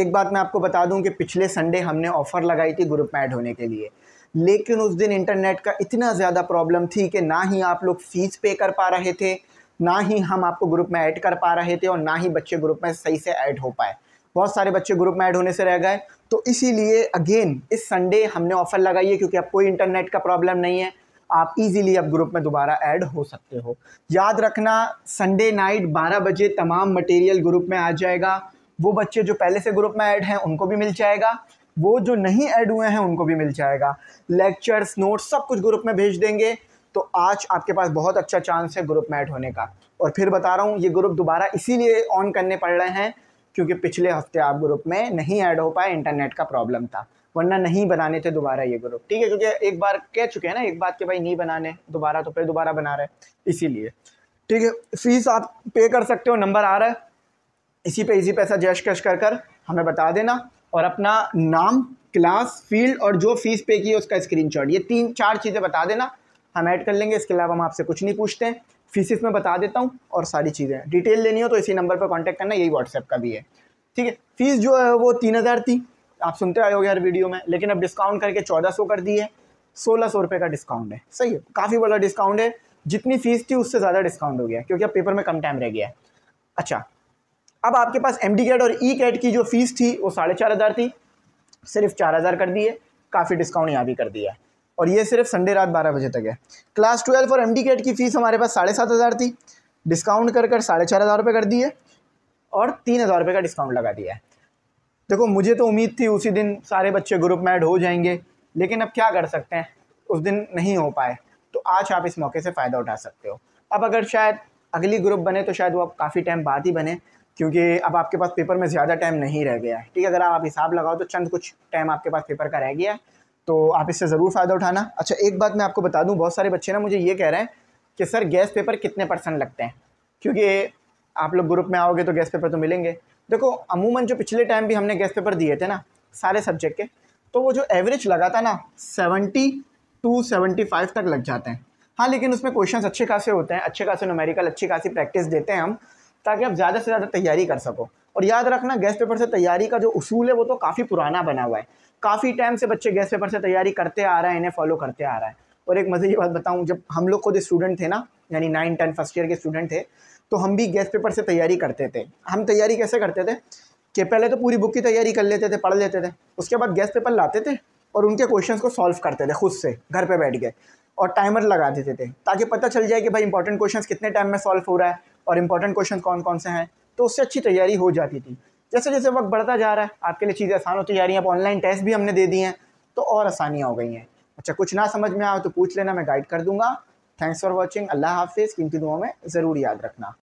एक बात मैं आपको बता दूं कि पिछले संडे हमने ऑफ़र लगाई थी ग्रुप में ऐड होने के लिए लेकिन उस दिन इंटरनेट का इतना ज़्यादा प्रॉब्लम थी कि ना ही आप लोग फ़ीस पे कर पा रहे थे ना ही हम आपको ग्रुप में ऐड कर पा रहे थे और ना ही बच्चे ग्रुप में सही से ऐड हो पाए बहुत सारे बच्चे ग्रुप में ऐड होने से रह गए तो इसीलिए अगेन इस संडे हमने ऑफ़र लगाई है क्योंकि अब कोई इंटरनेट का प्रॉब्लम नहीं है आप इजीली अब ग्रुप में दोबारा ऐड हो सकते हो याद रखना संडे नाइट 12 बजे तमाम मटेरियल ग्रुप में आ जाएगा वो बच्चे जो पहले से ग्रुप में ऐड हैं उनको भी मिल जाएगा वो जो नहीं ऐड हुए हैं उनको भी मिल जाएगा लेक्चर्स नोट्स सब कुछ ग्रुप में भेज देंगे तो आज आपके पास बहुत अच्छा चांस है ग्रुप में ऐड होने का और फिर बता रहा हूँ ये ग्रुप दोबारा इसीलिए ऑन करने पड़ रहे हैं क्योंकि पिछले हफ्ते आप ग्रुप में नहीं ऐड हो पाए इंटरनेट का प्रॉब्लम था वरना नहीं बनाने थे दोबारा ये ग्रुप ठीक है क्योंकि एक बार कह चुके हैं ना एक बात के भाई नहीं बनाने दोबारा तो फिर दोबारा बना रहे इसीलिए ठीक है फीस आप पे कर सकते हो नंबर आ रहा है इसी पे इजी पैसा जैश कैश कर कर हमें बता देना और अपना नाम क्लास फील्ड और जो फीस पे की है उसका स्क्रीनशॉट ये तीन चार चीज़ें बता देना हम ऐड कर लेंगे इसके अलावा हम आपसे कुछ नहीं पूछते हैं फीसिस में बता देता हूँ और सारी चीज़ें डिटेल लेनी हो तो इसी नंबर पर कॉन्टैक्ट करना यही व्हाट्सएप का भी है ठीक है फीस जो है वो तीन हज़ार थी आप सुनते आए हो हर वीडियो में लेकिन अब डिस्काउंट करके चौदह सौ कर दी है सोलह सौ रुपये का डिस्काउंट है सही है काफ़ी बड़ा डिस्काउंट है जितनी फीस थी उससे ज़्यादा डिस्काउंट हो गया क्योंकि अब पेपर में कम टाइम रह गया है अच्छा अब आपके पास एम कैट और ई e कैट की जो फ़ीस थी वो साढ़े चार हज़ार थी सिर्फ चार हज़ार कर दी है काफ़ी डिस्काउंट यहाँ भी कर दिया है और ये सिर्फ संडे रात बारह बजे तक है क्लास ट्वेल्व और एम कैट की फ़ीस हमारे पास साढ़े सात हज़ार थी डिस्काउंट कर कर साढ़े चार हज़ार रुपये कर दिए और तीन हज़ार रुपये का डिस्काउंट लगा दिया है देखो मुझे तो उम्मीद थी उसी दिन सारे बच्चे ग्रुप में ऐड हो जाएंगे लेकिन अब क्या कर सकते हैं उस दिन नहीं हो पाए तो आज आप इस मौके से फ़ायदा उठा सकते हो अब अगर शायद अगली ग्रुप बने तो शायद वो अब काफ़ी टाइम बाद ही बने क्योंकि अब आपके पास पेपर में ज़्यादा टाइम नहीं रह गया है ठीक है अगर आप हिसाब लगाओ तो चंद कुछ टाइम आपके पास पेपर का रह गया है तो आप इससे ज़रूर फ़ायदा उठाना अच्छा एक बात मैं आपको बता दूँ बहुत सारे बच्चे ना मुझे ये कह रहे हैं कि सर गैस पेपर कितने परसेंट लगते हैं क्योंकि आप लोग ग्रुप में आओगे तो गैस पेपर तो मिलेंगे देखो अमूमन जो पिछले टाइम भी हमने गैस पेपर दिए थे ना सारे सब्जेक्ट के तो वो जो एवरेज लगा था ना सेवेंटी टू सेवेंटी फाइव तक लग जाते हैं हाँ लेकिन उसमें क्वेश्चंस अच्छे खासे होते हैं अच्छे खासे नोमेरिकल अच्छी खासी प्रैक्टिस देते हैं हम ताकि आप ज़्यादा से ज़्यादा तैयारी कर सको और याद रखना गैस पेपर से तैयारी का जो उसूल है वो तो काफ़ी पुराना बना हुआ है काफ़ी टाइम से बच्चे गैस पेपर से तैयारी करते आ रहे हैं इन्हें फॉलो करते आ रहा है और एक मज़े की बात बताऊँ जब हम लोग खुद स्टूडेंट थे ना यानी नाइन टेन फर्स्ट ईयर के स्टूडेंट थे तो हम भी गैस पेपर से तैयारी करते थे हम तैयारी कैसे करते थे कि पहले तो पूरी बुक की तैयारी कर लेते थे पढ़ लेते थे उसके बाद गैस पेपर लाते थे और उनके क्वेश्चंस को सॉल्व करते थे खुद से घर पे बैठ के और टाइमर लगा देते थे ताकि पता चल जाए कि भाई इंपॉर्टेंट क्वेश्चंस कितने टाइम में सॉल्व हो रहा है और इंपॉर्टेंट क्वेश्चन कौन कौन से हैं तो उससे अच्छी तैयारी हो जाती थी जैसे जैसे वक्त बढ़ता जा रहा है आपके लिए चीज़ें आसान होती जा रही हैं अब ऑनलाइन टेस्ट भी हमने दे दिए हैं तो और आसानियाँ हो गई हैं अच्छा कुछ ना समझ में आए तो पूछ लेना मैं गाइड कर दूंगा थैंक्स फॉर वॉचिंग अल्लाह हाफिज़ कीमती दुआ में ज़रूर याद रखना